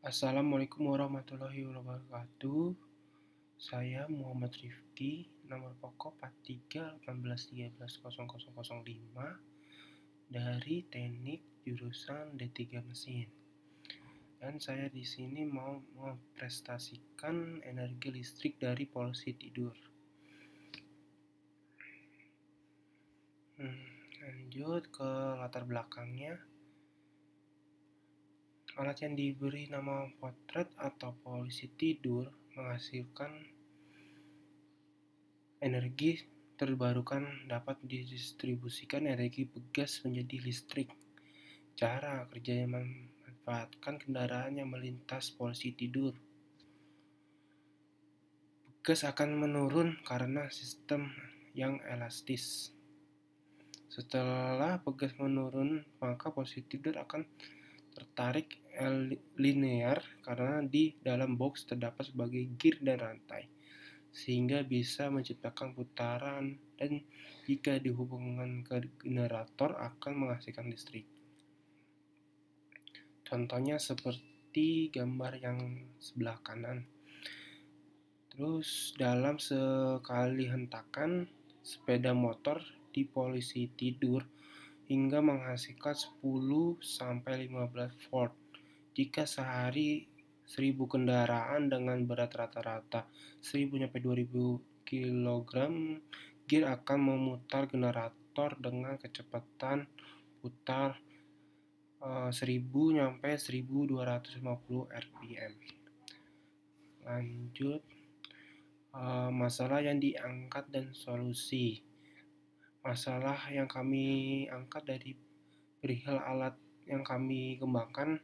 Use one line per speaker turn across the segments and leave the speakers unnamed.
Assalamualaikum warahmatullahi wabarakatuh. Saya Muhammad Rifki, nomor pokok 4318130005 dari Teknik jurusan D3 Mesin. Dan saya di sini mau memprestasikan energi listrik dari polisi tidur. Hmm, lanjut ke latar belakangnya Alat yang diberi nama potret atau polisi tidur menghasilkan energi terbarukan dapat didistribusikan energi pegas menjadi listrik. Cara kerja yang memanfaatkan kendaraan yang melintas polisi tidur. Pegas akan menurun karena sistem yang elastis. Setelah pegas menurun, maka polisi tidur akan tertarik linear karena di dalam box terdapat sebagai gear dan rantai, sehingga bisa menciptakan putaran dan jika dihubungkan ke generator akan menghasilkan listrik. Contohnya seperti gambar yang sebelah kanan. Terus dalam sekali hentakan sepeda motor di polisi tidur hingga menghasilkan 10 sampai 15 volt jika sehari 1000 kendaraan dengan berat rata-rata 1000 sampai 2000 kg, gear akan memutar generator dengan kecepatan putar uh, 1000 sampai 1250 rpm. Lanjut uh, masalah yang diangkat dan solusi. Masalah yang kami angkat dari perihal alat yang kami kembangkan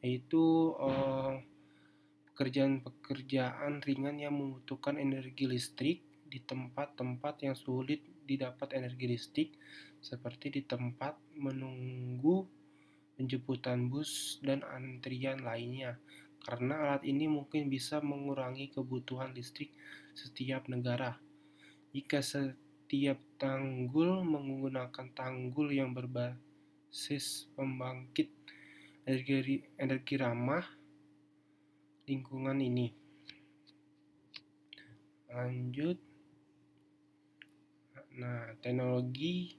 yaitu eh, pekerjaan-pekerjaan ringan yang membutuhkan energi listrik di tempat-tempat yang sulit didapat energi listrik seperti di tempat menunggu penjemputan bus dan antrian lainnya karena alat ini mungkin bisa mengurangi kebutuhan listrik setiap negara. Jika setiap tanggul menggunakan tanggul yang berbasis pembangkit energi energi ramah lingkungan ini. Lanjut. Nah, teknologi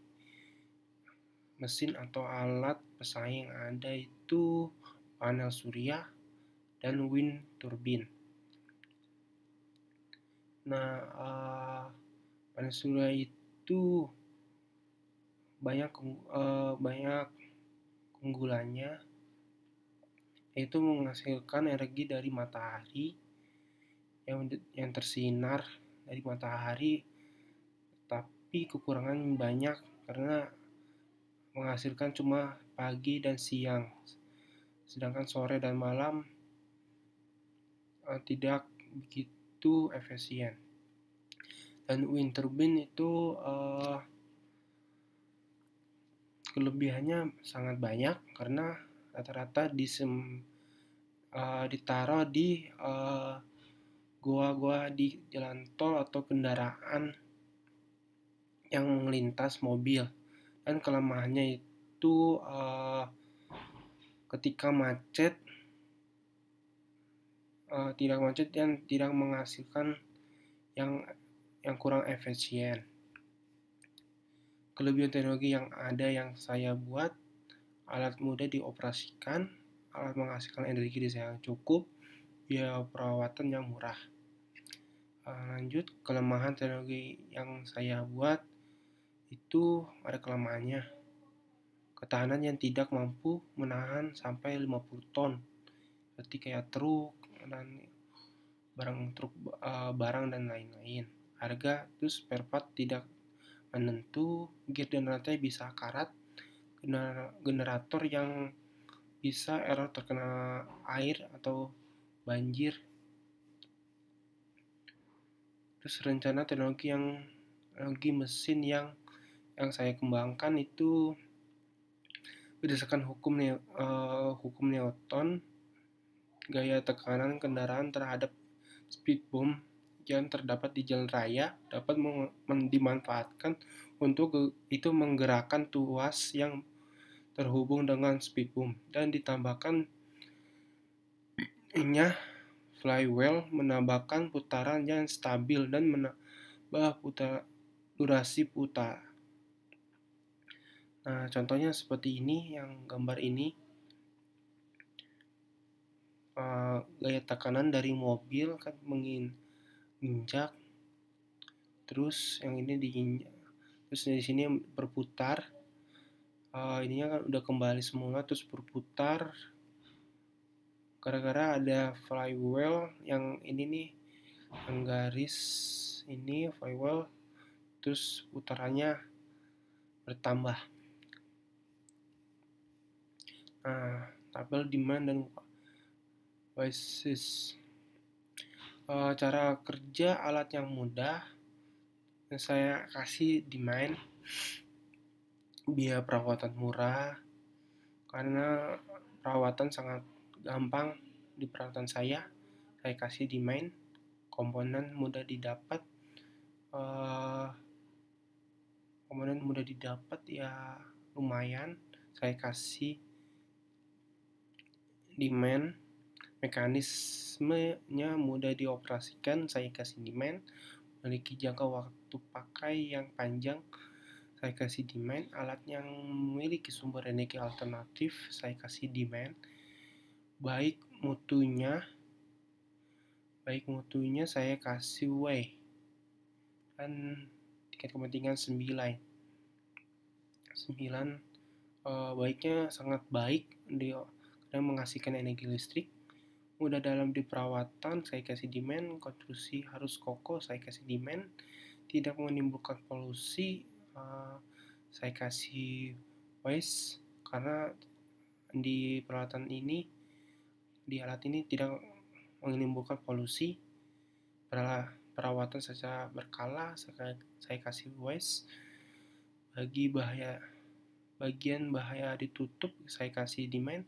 mesin atau alat pesaing ada itu panel surya dan wind turbine. Nah, uh, panel surya itu banyak uh, banyak keunggulannya yaitu menghasilkan energi dari matahari yang, yang tersinar dari matahari tapi kekurangan banyak karena menghasilkan cuma pagi dan siang sedangkan sore dan malam uh, tidak begitu efisien dan wind turbine itu uh, kelebihannya sangat banyak karena rata-rata di sem, uh, ditaruh di eh, gua goa-goa di jalan tol atau kendaraan yang melintas mobil dan kelemahannya itu uh, ketika macet uh, tidak macet dan tidak menghasilkan yang yang kurang efisien kelebihan teknologi yang ada yang saya buat alat mudah dioperasikan, alat menghasilkan energi desa yang cukup, biaya perawatan yang murah. Ah, lanjut, kelemahan teknologi yang saya buat itu ada kelemahannya. Ketahanan yang tidak mampu menahan sampai 50 ton, seperti kayak truk dan barang truk ah, barang dan lain-lain. Harga terus spare part tidak menentu, gear dan rantai bisa karat gener generator yang bisa error terkena air atau banjir. Terus rencana teknologi yang teknologi mesin yang yang saya kembangkan itu berdasarkan hukum uh, hukum Newton gaya tekanan kendaraan terhadap speed bump yang terdapat di jalan raya dapat dimanfaatkan untuk itu menggerakkan tuas yang terhubung dengan spikum dan ditambahkan nya flywheel menambahkan putaran yang stabil dan menambah putar, durasi putar. Nah, contohnya seperti ini yang gambar ini. Uh, gaya tekanan dari mobil kan menginjak terus yang ini diinjak terus di sini berputar uh, ininya kan udah kembali semula terus berputar gara-gara ada flywheel yang ini nih yang garis ini flywheel terus putarannya bertambah nah tabel demand dan basis uh, eh, cara kerja alat yang mudah yang saya kasih demand biaya perawatan murah karena perawatan sangat gampang di perawatan saya saya kasih di main komponen mudah didapat uh, komponen mudah didapat ya lumayan saya kasih demand mekanismenya mudah dioperasikan saya kasih demand memiliki jangka waktu pakai yang panjang saya kasih demand alat yang memiliki sumber energi alternatif saya kasih demand baik mutunya baik mutunya saya kasih way dan tiket kepentingan 9 9 eh, baiknya sangat baik dia kadang menghasilkan energi listrik mudah dalam di perawatan saya kasih demand konstruksi harus kokoh saya kasih demand tidak menimbulkan polusi Eh, saya kasih voice karena di peralatan ini di alat ini tidak menimbulkan polusi perawatan secara berkala saya, saya kasih voice bagi bahaya bagian bahaya ditutup saya kasih demand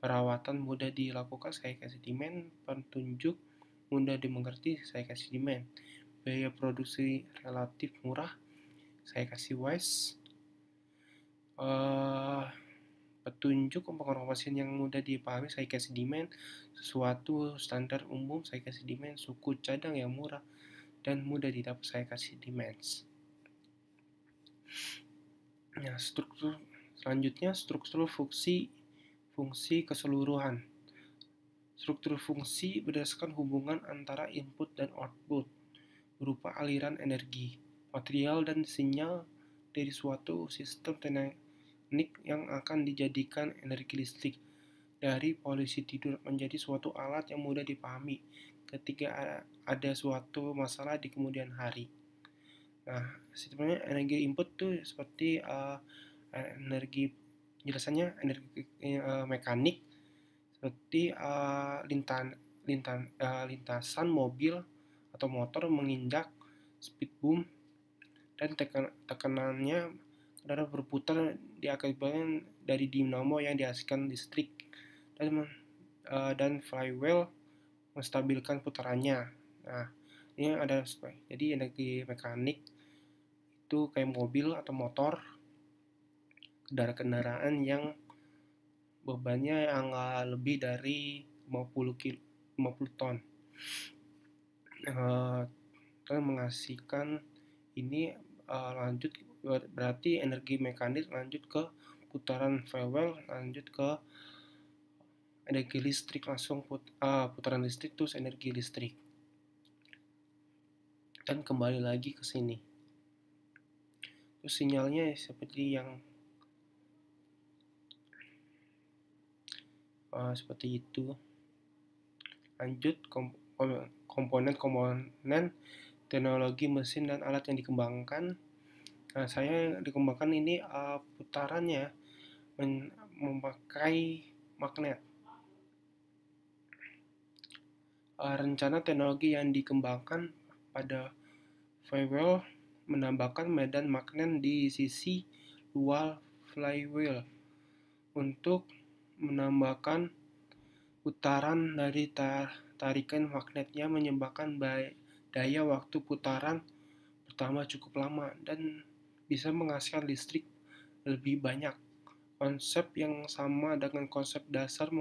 perawatan mudah dilakukan saya kasih demand petunjuk mudah dimengerti saya kasih demand biaya produksi relatif murah saya kasih wise uh, petunjuk pasien yang mudah dipahami saya kasih demand sesuatu standar umum saya kasih demand suku cadang yang murah dan mudah didapat saya kasih demands nah struktur selanjutnya struktur fungsi fungsi keseluruhan struktur fungsi berdasarkan hubungan antara input dan output berupa aliran energi material dan sinyal dari suatu sistem teknik yang akan dijadikan energi listrik. Dari polisi tidur menjadi suatu alat yang mudah dipahami ketika ada suatu masalah di kemudian hari. Nah, sebenarnya energi input tuh seperti uh, energi jelasannya energi uh, mekanik seperti uh, lintan, lintan, uh, lintasan mobil atau motor menginjak speed boom dan tekan tekanannya darah berputar diakibatkan dari dinamo yang dihasilkan listrik dan uh, dan flywheel menstabilkan putarannya. Nah, ini ada jadi energi mekanik itu kayak mobil atau motor kendaraan-kendaraan yang bebannya yang lebih dari 50 kilo, 50 ton. Uh, menghasilkan ini uh, lanjut berarti energi mekanis lanjut ke putaran Fewell lanjut ke energi listrik langsung put, uh, putaran listrik terus energi listrik dan kembali lagi ke sini terus sinyalnya seperti yang uh, seperti itu lanjut komponen-komponen teknologi mesin dan alat yang dikembangkan. Nah, saya dikembangkan ini uh, putarannya memakai magnet. Uh, rencana teknologi yang dikembangkan pada flywheel menambahkan medan magnet di sisi luar flywheel untuk menambahkan putaran dari tar tarikan magnetnya menyebabkan baik daya waktu putaran pertama cukup lama dan bisa menghasilkan listrik lebih banyak. Konsep yang sama dengan konsep dasar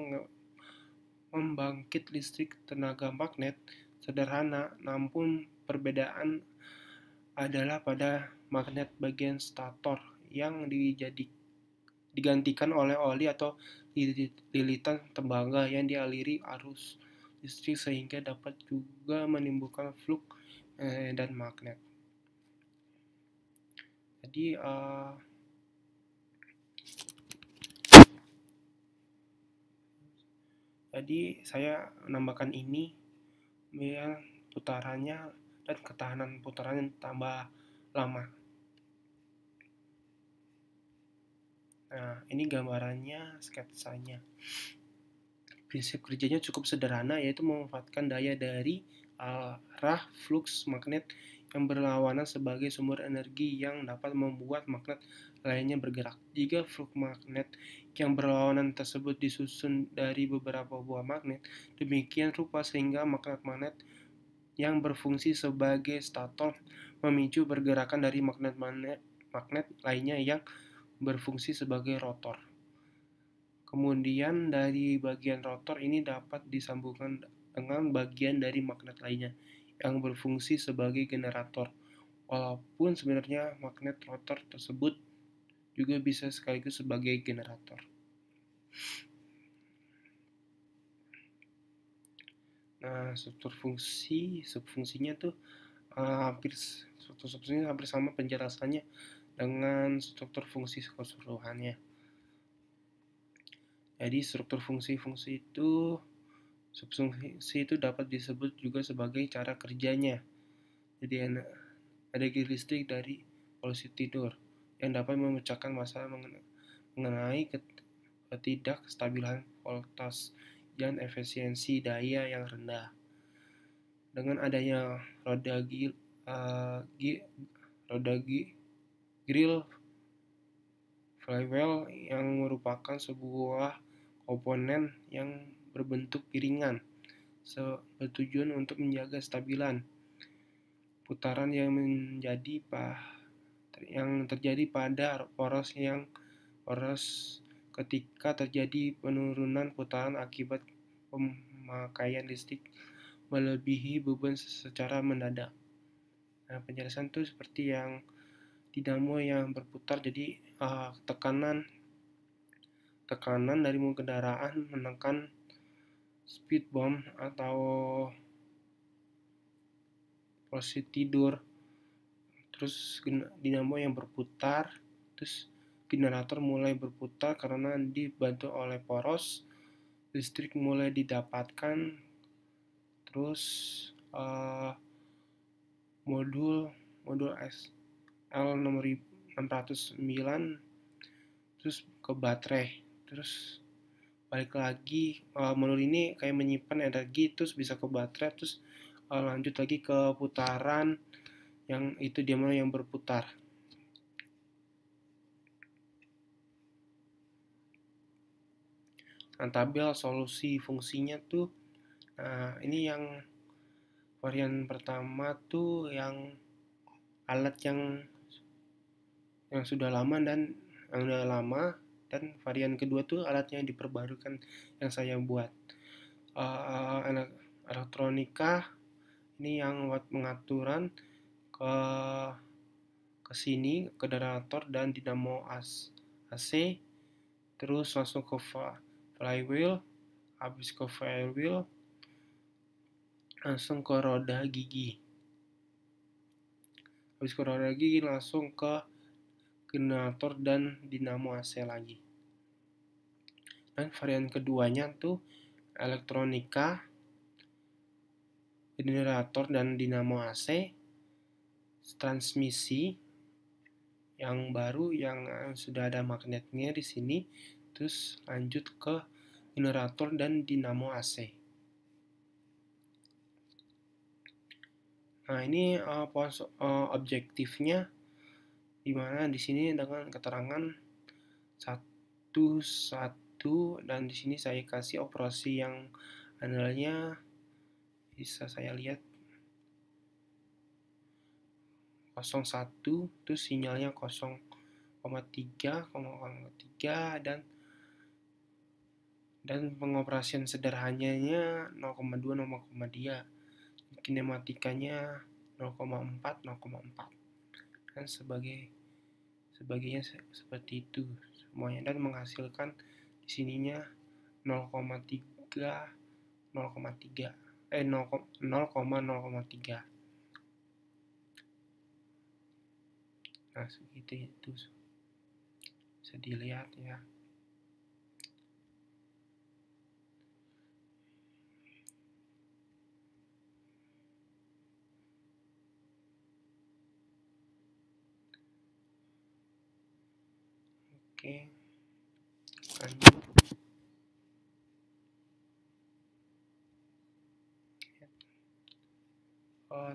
membangkit listrik tenaga magnet sederhana, namun perbedaan adalah pada magnet bagian stator yang dijadi, digantikan oleh oli atau lilitan tembaga yang dialiri arus listrik sehingga dapat juga menimbulkan fluk eh, dan magnet. Jadi uh, jadi saya menambahkan ini biar ya, putarannya dan ketahanan putarannya tambah lama nah ini gambarannya sketsanya prinsip kerjanya cukup sederhana yaitu memanfaatkan daya dari eh, arah flux magnet yang berlawanan sebagai sumber energi yang dapat membuat magnet lainnya bergerak. Jika flux magnet yang berlawanan tersebut disusun dari beberapa buah magnet, demikian rupa sehingga magnet-magnet yang berfungsi sebagai stator memicu pergerakan dari magnet-magnet magnet lainnya yang berfungsi sebagai rotor. Kemudian dari bagian rotor ini dapat disambungkan dengan bagian dari magnet lainnya yang berfungsi sebagai generator. Walaupun sebenarnya magnet rotor tersebut juga bisa sekaligus sebagai generator. Nah, struktur fungsi, subfungsinya tuh uh, hampir struktur subfungsinya hampir sama penjelasannya dengan struktur fungsi keseluruhannya. Jadi eh, struktur fungsi-fungsi itu subfungsi itu dapat disebut juga sebagai cara kerjanya. Jadi ada listrik dari polusi tidur yang dapat memecahkan masalah mengenai ketidakstabilan voltas dan efisiensi daya yang rendah. Dengan adanya roda gil, uh, eh, gil roda gil, grill Flywheel yang merupakan sebuah komponen yang berbentuk piringan bertujuan untuk menjaga stabilan putaran yang menjadi yang terjadi pada poros yang poros ketika terjadi penurunan putaran akibat pemakaian listrik melebihi beban secara mendadak. Nah, penjelasan itu seperti yang dinamo yang berputar jadi uh, tekanan tekanan dari mobil kendaraan menekan speed bump atau posisi tidur terus dinamo yang berputar terus generator mulai berputar karena dibantu oleh poros listrik mulai didapatkan terus uh, modul modul S L nomor 609 terus ke baterai terus balik lagi uh, modul ini kayak menyimpan energi terus bisa ke baterai terus uh, lanjut lagi ke putaran yang itu dia mana yang berputar nah tabel solusi fungsinya tuh nah ini yang varian pertama tuh yang alat yang yang sudah lama dan yang sudah lama dan varian kedua tuh alatnya yang diperbarukan yang saya buat uh, elektronika ini yang buat pengaturan ke ke sini ke generator dan dinamo as AC terus langsung ke flywheel habis ke flywheel langsung ke roda gigi habis ke roda gigi langsung ke generator dan dinamo AC lagi. Dan varian keduanya tuh elektronika, generator dan dinamo AC, transmisi yang baru yang sudah ada magnetnya di sini, terus lanjut ke generator dan dinamo AC. Nah, ini uh, objektifnya di mana di sini dengan keterangan satu satu dan di sini saya kasih operasi yang analnya bisa saya lihat 01 itu sinyalnya 0,3 0,3 dan dan pengoperasian sederhananya 0,2 0,2 kinematikanya 0,4 0,4 kan sebagai sebagainya seperti itu semuanya dan menghasilkan di sininya 0,3 0,3 eh 0,0,3 nah segitu itu bisa dilihat ya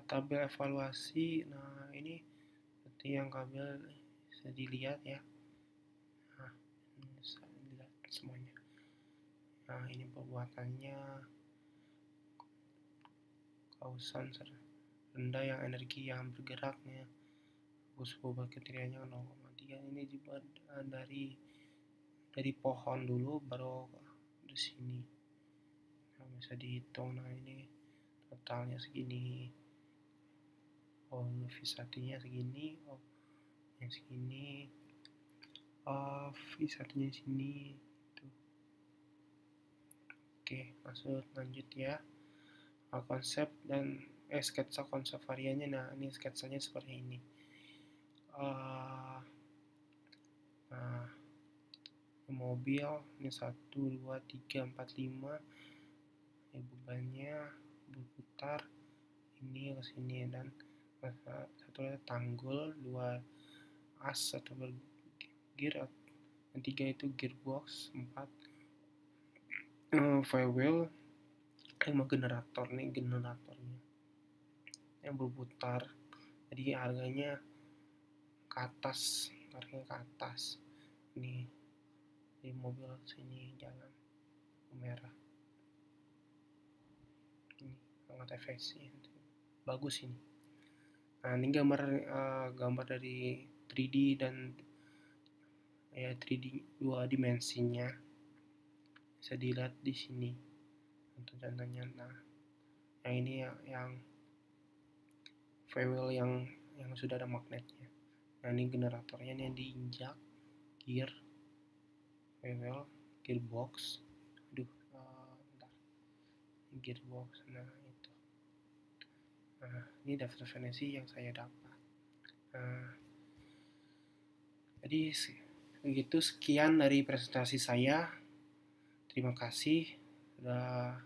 tabel evaluasi nah ini seperti yang kami bisa dilihat ya nah bisa dilihat semuanya nah ini perbuatannya kausan rendah yang energi yang bergeraknya suhu bakterianya 0,3 ini dibuat dari dari pohon dulu baru di sini nah, bisa dihitung nah ini totalnya segini oh V1 ya, segini oh yang segini oh V1 sini itu oke maksud lanjut ya uh, konsep dan eh sketsa konsep variannya nah ini sketsanya seperti ini uh, nah mobil ini satu dua tiga empat lima ini bebannya berputar ini ke sini dan satu lagi tanggul dua as atau gear dan tiga itu gearbox empat uh, flywheel lima generator nih generatornya yang berputar jadi harganya ke atas harganya ke atas nih di mobil sini jalan merah ini sangat efisien bagus ini nah ini gambar uh, gambar dari 3D dan ya 3D dua dimensinya bisa dilihat di sini untuk contohnya nah yang ini ya, yang, yang flywheel yang yang sudah ada magnetnya nah ini generatornya ini yang diinjak gear flywheel gearbox aduh uh, gearbox nah Nah, ini daftar referensi yang saya dapat Nah, jadi begitu sekian dari presentasi saya terima kasih sudah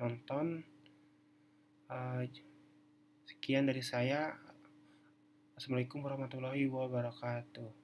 nonton eh, sekian dari saya Assalamualaikum warahmatullahi wabarakatuh